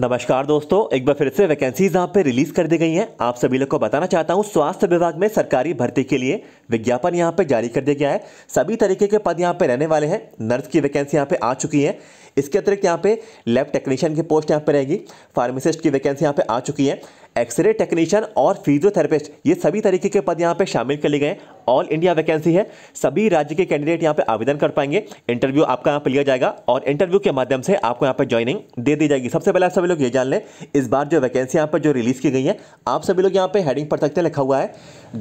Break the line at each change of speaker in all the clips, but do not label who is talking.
नमस्कार दोस्तों एक बार फिर से वैकेंसीज यहाँ पे रिलीज कर दी गई हैं आप सभी लोग को बताना चाहता हूँ स्वास्थ्य विभाग में सरकारी भर्ती के लिए विज्ञापन यहाँ पे जारी कर दिया गया है सभी तरीके के पद यहाँ पे रहने वाले हैं नर्स की वैकेंसी यहाँ पे आ चुकी है इसके अतिरिक्त यहाँ पे लैब टेक्नीशियन की पोस्ट यहाँ पे रहेगी फार्मासिस्ट की वैकेंसी यहाँ पे आ चुकी है एक्सरे टेक्नीशियन और फिजियोथेरेपिस्ट ये सभी तरीके के पद यहाँ पे शामिल कर लिए गए ऑल इंडिया वैकेंसी है सभी राज्य के कैंडिडेट यहाँ पे आवेदन कर पाएंगे इंटरव्यू आपका यहाँ पे लिया जाएगा और इंटरव्यू के माध्यम से आपको यहाँ पे ज्वाइनिंग दे दी जाएगी सबसे पहले आप सभी लोग ये जान लें इस बार जो वैकेंसी यहाँ पर जो रिलीज की गई है आप सभी लोग यहाँ पे हेडिंग पढ़ सकते हैं लिखा हुआ है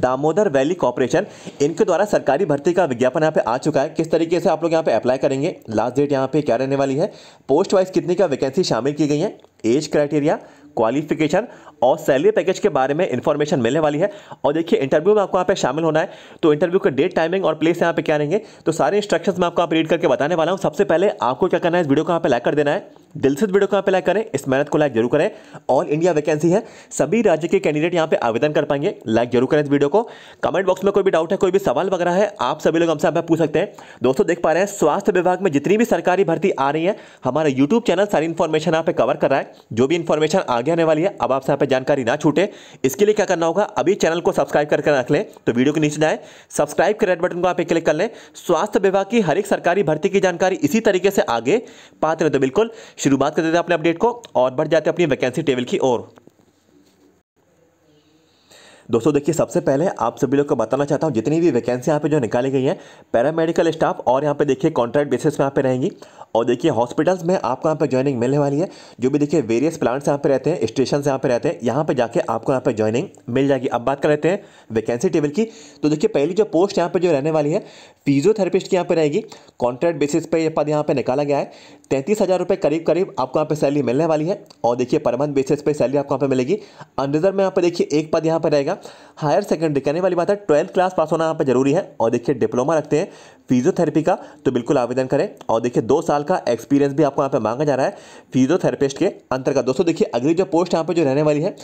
दामोदर वैली कॉपोरेशन इनके द्वारा सरकारी भर्ती का विज्ञापन यहाँ पे आ चुका है किस तरीके से आप लोग यहाँ पे अप्लाई करेंगे लास्ट डेट यहाँ पे क्या रहने वाली है पोस्ट वाइज कितनी का वैकेंसी शामिल की गई है एज क्राइटेरिया क्वालिफिकेशन और सैलरी पैकेज के बारे में इंफॉर्मेशन मिलने वाली है और देखिए इंटरव्यू में आपको यहाँ पे शामिल होना है तो इंटरव्यू का डेट टाइमिंग और प्लेस यहाँ पे क्या रहेंगे तो सारे इंस्ट्रक्शंस मैं आपको आप रीड करके बताने वाला हूँ सबसे पहले आपको क्या करना है इस वीडियो को यहाँ पे लाइक कर देना है दिल से वीडियो को यहाँ पे लाइक करें इस मेहनत को लाइक जरूर करें ऑल इंडिया वैकेंसी है सभी राज्य के कैंडिडेट यहाँ पे आवेदन कर पाएंगे लाइक जरूर करें इस वीडियो को कमेंट बॉक्स में कोई भी डाउट है कोई भी सवाल वगैरह है आप सभी लोग हमसे यहाँ पूछ सकते हैं दोस्तों देख पा रहे हैं स्वास्थ्य विभाग में जितनी भी सरकारी भर्ती आ रही है हमारा यूट्यूब चैनल सारी इन्फॉर्मेशन यहाँ पे कवर कर रहा है जो भी इन्फॉर्मेशन आगे आने वाली है अब आपसे यहाँ पे जानकारी ना छूटे इसके लिए क्या करना होगा अभी चैनल को सब्सक्राइब करके रख लें तो वीडियो के नीचे जाए सब्सक्राइब के रेड बटन को आप क्लिक कर लें स्वास्थ्य विभाग की हर एक सरकारी भर्ती की जानकारी इसी तरीके से आगे पाते रहे तो बिल्कुल शुरुआत कर देते हैं अपने अपडेट को और बढ़ जाते हैं अपनी वैकेंसी टेबल की ओर दोस्तों देखिए सबसे पहले आप सभी लोग को बताना चाहता हूँ जितनी भी वैकेंसी यहाँ पे जो निकाली गई है पैरामेडिकल स्टाफ और यहाँ पे देखिए कॉन्ट्रैक्ट बेसिस में यहाँ पे रहेंगी और देखिए हॉस्पिटल्स में आपको यहाँ पे ज्वाइनिंग मिलने वाली है जो भी देखिए वेरियस प्लांट्स यहाँ पे रहते हैं स्टेशन यहाँ पे रहते हैं यहाँ पे जाके आपको यहाँ पे ज्वाइनिंग मिल जाएगी अब बात कर लेते हैं वैकेंसी टेबल की तो देखिए पहली जो पोस्ट यहाँ पे जो रहने वाली है फिजियोथेरेपिस्ट की यहाँ पर रहेगी कॉन्ट्रैक्ट बेसिस पर ये पद यहाँ पर निकाला गया है तैंतीस हज़ार रुपये करीब करीब आपको यहाँ पर सैलरी मिलने वाली है और देखिए परमंथ बेसिस पर सैलरी आपको यहाँ पर मिलेगी अनरिजर्व में यहाँ पर देखिए एक पद यहाँ पर रहेगा हायर सेकेंडरी कहने वाली बात है ट्वेल्थ क्लास पास होना यहाँ पर जरूरी है और देखिए डिप्लोमा रखते हैं फिजियोथेरेपी का तो बिल्कुल आवेदन करें और देखिए दो साल का एक्सपीरियंस भी आपको यहाँ पर मांगा जा रहा है फिजियोथेरेपिस्ट के अंतर्गत दोस्तों देखिए अगली जो पोस्ट यहाँ पे जो रहने वाली है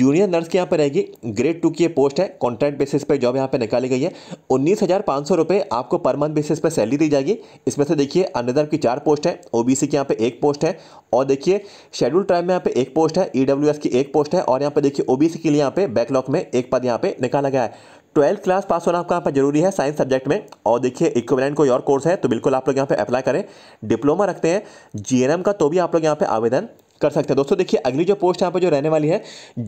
जूनियर नर्स की यहाँ पर रहेगी ग्रेड टू की ये पोस्ट है कॉन्ट्रैक्ट बेसिस पर जॉब यहाँ पर निकाली गई है उन्नीस हज़ार पाँच सौ रुपये आपको पर मंथ बेसिस पर सैलरी दी जाएगी इसमें से देखिए अनदर की चार पोस्ट है ओ बी सी की यहाँ पर एक पोस्ट है और देखिए शेड्यूल ट्राइब में यहाँ पे एक पोस्ट है ई e की एक पोस्ट है और यहाँ पर देखिए ओ के लिए यहाँ पे बैकलॉग में एक पद यहाँ पे निकाला गया है ट्वेल्थ क्लास पास होना आपका यहाँ पर जरूरी है साइंस सब्जेक्ट में और देखिए इक्विवेलेंट कोई और कोर्स है तो बिल्कुल आप लोग यहाँ पे अप्लाई करें डिप्लोमा रखते हैं जीएनएम का तो भी आप लोग यहाँ पे आवेदन कर सकते हैं दोस्तों देखिए अगली जो पोस्ट यहाँ पे जो रहने वाली है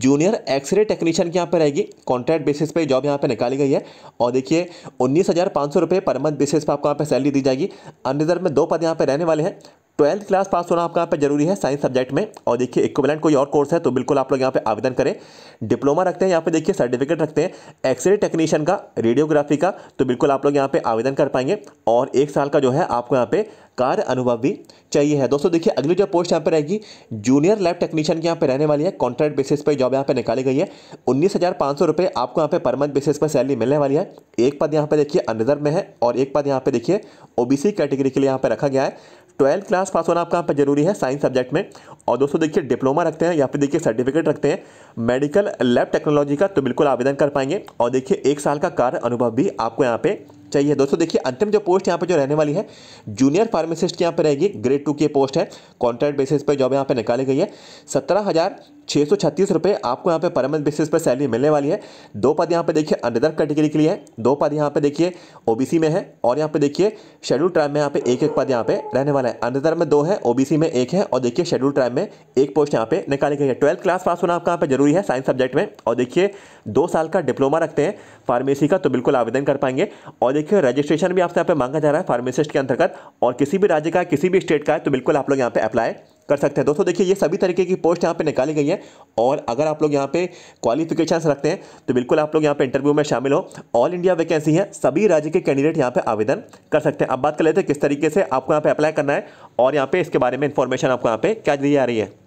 जूनियर एक्सरे टेक्नीशियन की यहाँ पर रहेगी कॉन्ट्रैक्ट बेसिस पे जॉब यहाँ पे निकाली गई है और देखिए उन्नीस हज़ार पाँच सौ रुपये पर मंथ बेसिस पे आपको यहाँ पे सैलरी दी जाएगी अनरिजर्व में दो पद यहाँ पे रहने वाले हैं ट्वेल्थ क्लास पास होना आपका यहाँ पे जरूरी है साइंस सब्जेक्ट में और देखिए इक्विवेलेंट कोई और कोर्स है तो बिल्कुल आप लोग यहाँ पे आवेदन करें डिप्लोमा रखते हैं यहाँ पे देखिए सर्टिफिकेट रखते हैं एक्सरे टेक्नीशियन का रेडियोग्राफी का तो बिल्कुल आप लोग यहाँ पे आवेदन कर पाएंगे और एक साल का जो है आपको यहाँ पे कार्य अनुभव भी चाहिए है दोस्तों देखिए अगली जो पोस्ट यहाँ पे रहेगी जूनियर लैब टेक्नीशियन की यहाँ पे रहने वाली है कॉन्ट्रैक्ट बेसिस पे जॉब यहाँ पे निकाली गई है उन्नीस हज़ार पाँच सौ रुपये आपको यहाँ पे पर मंथ बेसिस पर सैलरी मिलने वाली है एक पद यहाँ पे देखिए अनरिजर्व में है और एक पद यहाँ पे देखिए ओ कैटेगरी के लिए यहाँ पे रखा गया है ट्वेल्थ क्लास पास होना आपका यहाँ पर जरूरी है साइंस सब्जेक्ट में और दोस्तों देखिए डिप्लोमा रखते हैं या फिर देखिए सर्टिफिकेट रखते हैं मेडिकल लैब टेक्नोलॉजी का तो बिल्कुल आवेदन कर पाएंगे और देखिए एक साल का कार्य अनुभव भी आपको यहाँ पे चाहिए दोस्तों देखिए अंतिम जो पोस्ट यहाँ पे जो रहने वाली है जूनियर फार्मासिस्ट यहाँ पे रहेगी ग्रेड टू की पोस्ट है कॉन्ट्रैक्ट बेसिस पे जॉब यहाँ पे निकाली गई है सत्रह हज़ार छः सौ छत्तीस रुपये आपको यहाँ पे पर मंथ बेसिस पर सैलरी मिलने वाली है दो पद यहाँ पे देखिए अनदर कैटेगरी के लिए है दो पद यहाँ पे देखिए ओबीसी में है और यहाँ पे देखिए शेड्यूल ट्राइब में यहाँ पे एक एक पद यहाँ पे रहने वाला है अनदर में दो है ओबीसी में एक है और देखिए शेड्यूल ट्राइब में एक पोस्ट यहाँ पे निकाली गई है ट्वेल्थ क्लास पास होना आपका यहाँ पे जरूरी है साइंस सब्जेक्ट में और देखिए दो साल का डिप्लोमा रखते हैं फार्मेसी का तो बिल्कुल आवेदन कर पाएंगे और देखिए रजिस्ट्रेशन भी आपसे यहाँ पे मांगा जा रहा है फार्मेसिस्ट के अंतर्गत और किसी भी राज्य का किसी भी स्टेट का है तो बिल्कुल आप लोग यहाँ पे अप्लाई कर सकते हैं दोस्तों देखिए ये सभी तरीके की पोस्ट यहाँ पे निकाली गई है और अगर आप लोग यहाँ पे क्वालिफिकेशन रखते हैं तो बिल्कुल आप लोग यहाँ पे इंटरव्यू में शामिल हो ऑल इंडिया वैकेंसी है सभी राज्य के कैंडिडेट यहाँ पे आवेदन कर सकते हैं अब बात कर लेते हैं किस तरीके से आपको यहाँ पे अप्लाई करना है और यहाँ पे इसके बारे में इन्फॉर्मेशन आपको यहाँ पे क्या दी जा रही है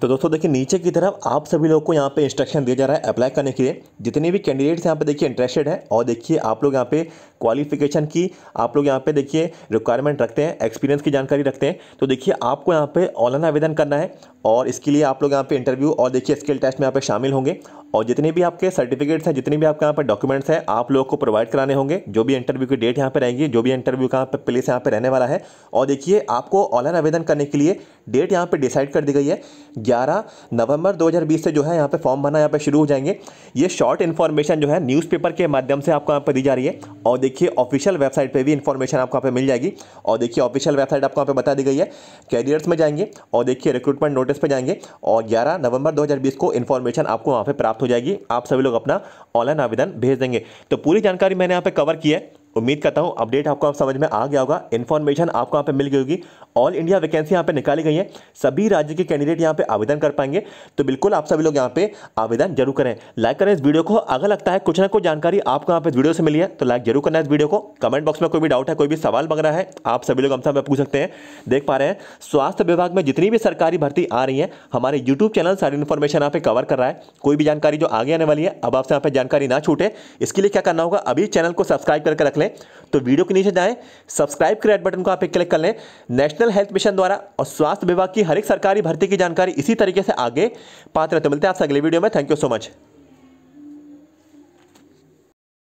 तो दोस्तों देखिए नीचे की तरफ आप सभी लोग को यहाँ पे इंस्ट्रक्शन दिया जा रहा है अप्लाई करने के लिए जितने भी कैंडिडेट्स यहाँ पे देखिए इंटरेस्टेड हैं और देखिए आप लोग यहाँ पे क्वालिफिकेशन की आप लोग यहाँ पे देखिए रिक्वायरमेंट रखते हैं एक्सपीरियंस की जानकारी रखते हैं तो देखिए आपको यहाँ पे ऑनलाइन आवेदन करना है और इसके लिए आप लोग यहाँ पे इंटरव्यू और देखिए स्किल टेस्ट में यहाँ पे शामिल होंगे और जितने भी आपके सर्टिफिकेट्स हैं जितने भी आपके यहाँ पर डॉक्यूमेंट्स हैं आप लोग को प्रोवाइड कराने होंगे जो भी इंटरव्यू की डेट यहाँ पर रहेंगी जो भी इंटरव्यू का प्लेस यहाँ पर रहने वाला है और देखिए आपको ऑनलाइन आवेदन करने के लिए डेट यहाँ पर डिसाइड कर दी गई है ग्यारह नवंबर दो से जो है यहाँ पर फॉर्म भरना यहाँ पर शुरू हो जाएंगे ये शॉर्ट इन्फॉर्मेशन जो है न्यूज़पेपर के माध्यम से आपको यहाँ पर दी जा रही है और देखिए ऑफिशियल वेबसाइट पर भी इन्फॉर्मेशन आपको यहाँ पर मिल जाएगी और देखिए ऑफिशियल वेबसाइट आपको यहाँ पर बता दी गई है कैरियर्स में जाएंगे और देखिए रिक्रूटमेंट नोटिस नोटिस पर जाएंगे और 11 नवंबर 2020 को इन्फॉर्मेशन आपको वहाँ पर प्राप्त हो जाएगी आप सभी लोग अपना ऑनलाइन आवेदन भेज देंगे तो पूरी जानकारी मैंने यहाँ पर कवर की है उम्मीद करता हूँ अपडेट आपको समझ में आ गया होगा इन्फॉर्मेशन आपको यहाँ पे मिल गई होगी ऑल इंडिया वैकेंसी यहाँ पे निकाली गई है सभी राज्य के कैंडिडेट यहाँ पे आवेदन कर पाएंगे तो बिल्कुल आप सभी लोग यहाँ पे आवेदन जरूर करें लाइक करें इस वीडियो को अगर लगता है कुछ ना कुछ जानकारी आपको यहाँ पे वीडियो से मिली है तो लाइक जरूर करना है इस वीडियो को कमेंट बॉक्स में कोई भी डाउट है कोई भी सवाल रहा है आप सभी लोग हमसे सब पूछ सकते हैं देख पा रहे हैं स्वास्थ्य विभाग में जितनी भी सरकारी भर्ती आ रही है हमारे यूट्यूब चैनल सारी इन्फॉर्मेशन यहाँ पे कवर कर रहा है कोई भी जानकारी जो आगे आने वाली है अब आपसे यहाँ पे जानकारी ना छूटे इसके लिए क्या करना होगा अभी चैनल को सब्सक्राइब करके रख लें तो वीडियो के नीचे जाएं सब्सक्राइब के रेड बटन को आप क्लिक कर लें नेशनल हेल्थ मिशन द्वारा और स्वास्थ्य विभाग की हर एक सरकारी भर्ती की जानकारी इसी तरीके से आगे पात्र तो मिलते हैं आपसे अगले वीडियो में थैंक यू सो मच